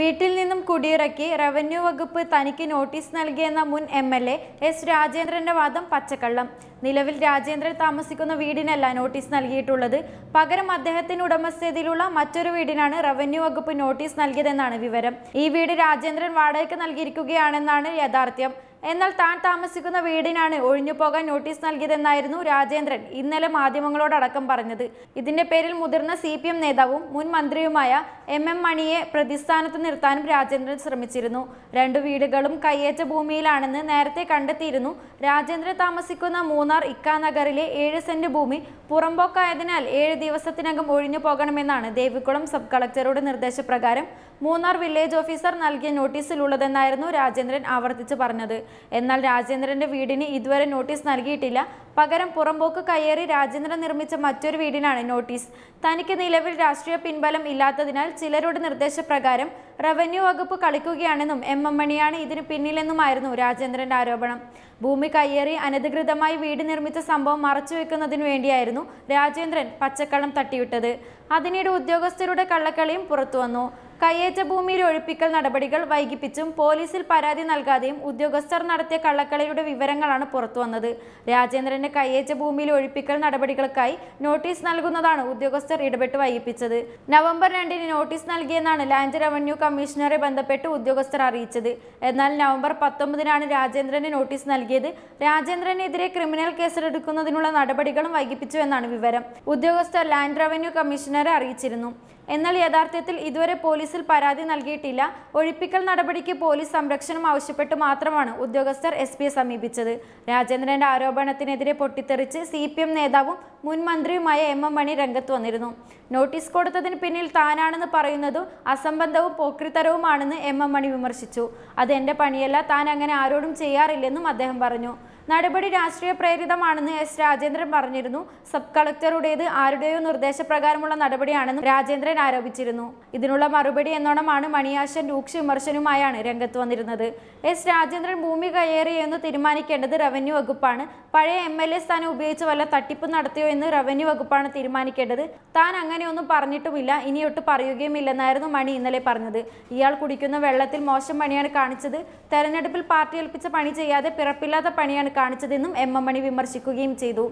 വീട്ടിൽ നിന്നും കുടിയിറക്കി റവന്യൂ വകുപ്പ് തനിക്ക് നോട്ടീസ് നൽകിയെന്ന മുൻ എം എൽ എ എസ് രാജേന്ദ്രന്റെ വാദം പച്ചക്കള്ളം നിലവിൽ രാജേന്ദ്രൻ താമസിക്കുന്ന വീടിനല്ല നോട്ടീസ് നൽകിയിട്ടുള്ളത് പകരം അദ്ദേഹത്തിന് ഉടമസ്ഥതയിലുള്ള മറ്റൊരു വീടിനാണ് റവന്യൂ വകുപ്പ് നോട്ടീസ് നൽകിയതെന്നാണ് വിവരം ഈ വീട് രാജേന്ദ്രൻ വാടകയ്ക്ക് നൽകിയിരിക്കുകയാണെന്നാണ് യാഥാർത്ഥ്യം എന്നാൽ താൻ താമസിക്കുന്ന വീടിനാണ് ഒഴിഞ്ഞുപോകാൻ നോട്ടീസ് നൽകിയതെന്നായിരുന്നു രാജേന്ദ്രൻ ഇന്നലെ മാധ്യമങ്ങളോടടക്കം പറഞ്ഞത് ഇതിന്റെ പേരിൽ മുതിർന്ന സി നേതാവും മുൻ മന്ത്രിയുമായ എം എം മണിയെ പ്രതിസ്ഥാനത്ത് നിർത്താനും രാജേന്ദ്രൻ ശ്രമിച്ചിരുന്നു രണ്ടു വീടുകളും കയ്യേറ്റ ഭൂമിയിലാണെന്ന് നേരത്തെ കണ്ടെത്തിയിരുന്നു രാജേന്ദ്രൻ താമസിക്കുന്ന മൂന്നാർ ഇക്കാനഗറിലെ ഏഴ് സെന്റ് ഭൂമി പുറമ്പോക്കായതിനാൽ ഏഴ് ദിവസത്തിനകം ഒഴിഞ്ഞു പോകണമെന്നാണ് ദേവികുളം സബ് കളക്ടറുടെ നിർദ്ദേശപ്രകാരം മൂന്നാർ വില്ലേജ് ഓഫീസർ നൽകിയ നോട്ടീസിലുള്ളതെന്നായിരുന്നു രാജേന്ദ്രൻ ആവർത്തിച്ച് പറഞ്ഞത് എന്നാൽ രാജേന്ദ്രന്റെ വീടിന് ഇതുവരെ നോട്ടീസ് നൽകിയിട്ടില്ല പകരം പുറമ്പോക്ക് കയ്യേറി രാജേന്ദ്രൻ നിർമ്മിച്ച മറ്റൊരു വീടിനാണ് നോട്ടീസ് തനിക്ക് നിലവിൽ രാഷ്ട്രീയ പിൻബലം ഇല്ലാത്തതിനാൽ ചിലരുടെ നിർദ്ദേശപ്രകാരം റവന്യൂ വകുപ്പ് കളിക്കുകയാണെന്നും എം എം മണിയാണ് ഇതിന് പിന്നിലെന്നുമായിരുന്നു രാജേന്ദ്രന്റെ ആരോപണം ഭൂമി കയ്യേറി അനധികൃതമായി വീട് നിർമ്മിച്ച സംഭവം മറച്ചുവെക്കുന്നതിനു വേണ്ടിയായിരുന്നു രാജേന്ദ്രൻ പച്ചക്കള്ളം തട്ടിവിട്ടത് അതിനിടെ ഉദ്യോഗസ്ഥരുടെ കള്ളക്കളിയും പുറത്തുവന്നു കയ്യേറ്റ ഭൂമിയിൽ ഒഴിപ്പിക്കൽ നടപടികൾ വൈകിപ്പിച്ചും പോലീസിൽ പരാതി നൽകാതെയും ഉദ്യോഗസ്ഥർ നടത്തിയ കള്ളക്കളിയുടെ വിവരങ്ങളാണ് പുറത്തുവന്നത് രാജേന്ദ്രന്റെ കയ്യേറ്റ ഭൂമിയിൽ ഒഴിപ്പിക്കൽ നടപടികൾക്കായി നോട്ടീസ് നൽകുന്നതാണ് ഉദ്യോഗസ്ഥർ ഇടപെട്ട് വൈകിപ്പിച്ചത് നവംബർ രണ്ടിന് നോട്ടീസ് നൽകിയെന്നാണ് ലാൻഡ് റവന്യൂ കമ്മീഷണറെ ബന്ധപ്പെട്ട് ഉദ്യോഗസ്ഥർ അറിയിച്ചത് എന്നാൽ നവംബർ പത്തൊമ്പതിനാണ് രാജേന്ദ്രന് നോട്ടീസ് നൽകിയത് രാജേന്ദ്രനെതിരെ ക്രിമിനൽ കേസെടുക്കുന്നതിനുള്ള നടപടികളും വൈകിപ്പിച്ചു എന്നാണ് വിവരം ഉദ്യോഗസ്ഥർ ലാൻഡ് റവന്യൂ കമ്മീഷണറെ അറിയിച്ചിരുന്നു എന്നാൽ യഥാർത്ഥത്തിൽ ഇതുവരെ പോലീസിൽ പരാതി നൽകിയിട്ടില്ല ഒഴിപ്പിക്കൽ നടപടിക്ക് പോലീസ് സംരക്ഷണം ആവശ്യപ്പെട്ട് മാത്രമാണ് ഉദ്യോഗസ്ഥർ എസ് സമീപിച്ചത് രാജേന്ദ്രന്റെ ആരോപണത്തിനെതിരെ പൊട്ടിത്തെറിച്ച് സി നേതാവും മുൻ മന്ത്രിയുമായ എം എം മണി രംഗത്ത് വന്നിരുന്നു നോട്ടീസ് കൊടുത്തതിന് പിന്നിൽ താനാണെന്ന് പറയുന്നതും അസംബന്ധവും പോക്രിത്തരവുമാണെന്ന് എം എം മണി വിമർശിച്ചു അത് എന്റെ പണിയല്ല താൻ അങ്ങനെ ആരോടും ചെയ്യാറില്ലെന്നും അദ്ദേഹം പറഞ്ഞു നടപടി രാഷ്ട്രീയ പ്രേരിതമാണെന്ന് എസ് രാജേന്ദ്രൻ പറഞ്ഞിരുന്നു സബ് കളക്ടറുടേത് ആരുടെയോ നിർദ്ദേശപ്രകാരമുള്ള നടപടിയാണെന്നും രാജേന്ദ്രൻ ആരോപിച്ചിരുന്നു ഇതിനുള്ള മറുപടി എന്നോണമാണ് മണിയാശൻ രൂക്ഷ വിമർശനവുമായാണ് രംഗത്ത് വന്നിരുന്നത് എസ് രാജേന്ദ്രൻ ഭൂമി കയ്യേറിയെന്ന് തീരുമാനിക്കേണ്ടത് റവന്യൂ വകുപ്പാണ് പഴയ എം എൽ എ സ്ഥാനം ഉപയോഗിച്ച് വല്ല തട്ടിപ്പ് നടത്തിയോ എന്ന് റവന്യൂ വകുപ്പാണ് തീരുമാനിക്കേണ്ടത് താൻ അങ്ങനെയൊന്നും പറഞ്ഞിട്ടുമില്ല ഇനിയൊട്ട് പറയുകയുമില്ലെന്നായിരുന്നു മണി ഇന്നലെ പറഞ്ഞത് ഇയാൾ കുടിക്കുന്ന വെള്ളത്തിൽ മോശം പണിയാണ് കാണിച്ചത് തെരഞ്ഞെടുപ്പിൽ പാർട്ടി ഏൽപ്പിച്ച പണി ചെയ്യാതെ പിറപ്പില്ലാത്ത പണിയാണ് കാണിച്ചതെന്നും എം എം മണി വിമർശിക്കുകയും ചെയ്തു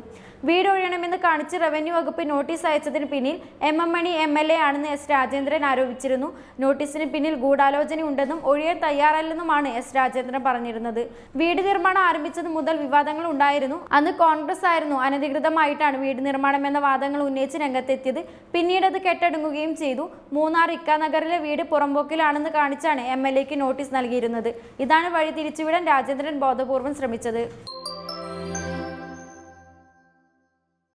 വീടൊഴിയണമെന്ന് കാണിച്ച് റവന്യൂ വകുപ്പ് നോട്ടീസ് അയച്ചതിന് പിന്നിൽ M M Mani M L A ആണെന്ന് എസ് രാജേന്ദ്രൻ ആരോപിച്ചിരുന്നു നോട്ടീസിന് പിന്നിൽ ഗൂഢാലോചനയുണ്ടെന്നും ഒഴിയാൻ തയ്യാറല്ലെന്നുമാണ് എസ് രാജേന്ദ്രൻ പറഞ്ഞിരുന്നത് വീട് നിർമ്മാണം ആരംഭിച്ചത് മുതൽ വിവാദങ്ങൾ ഉണ്ടായിരുന്നു അന്ന് കോൺഗ്രസ് ആയിരുന്നു അനധികൃതമായിട്ടാണ് വീട് നിർമ്മാണം എന്ന വാദങ്ങൾ ഉന്നയിച്ച് രംഗത്തെത്തിയത് പിന്നീട് അത് കെട്ടടങ്ങുകയും ചെയ്തു മൂന്നാർ ഇക്കാനഗറിലെ വീട് പുറമ്പോക്കിലാണെന്ന് കാണിച്ചാണ് എം എൽ എക്ക് നോട്ടീസ് നൽകിയിരുന്നത് ഇതാണ് വഴി തിരിച്ചുവിടാൻ രാജേന്ദ്രൻ ബോധപൂർവം ശ്രമിച്ചത്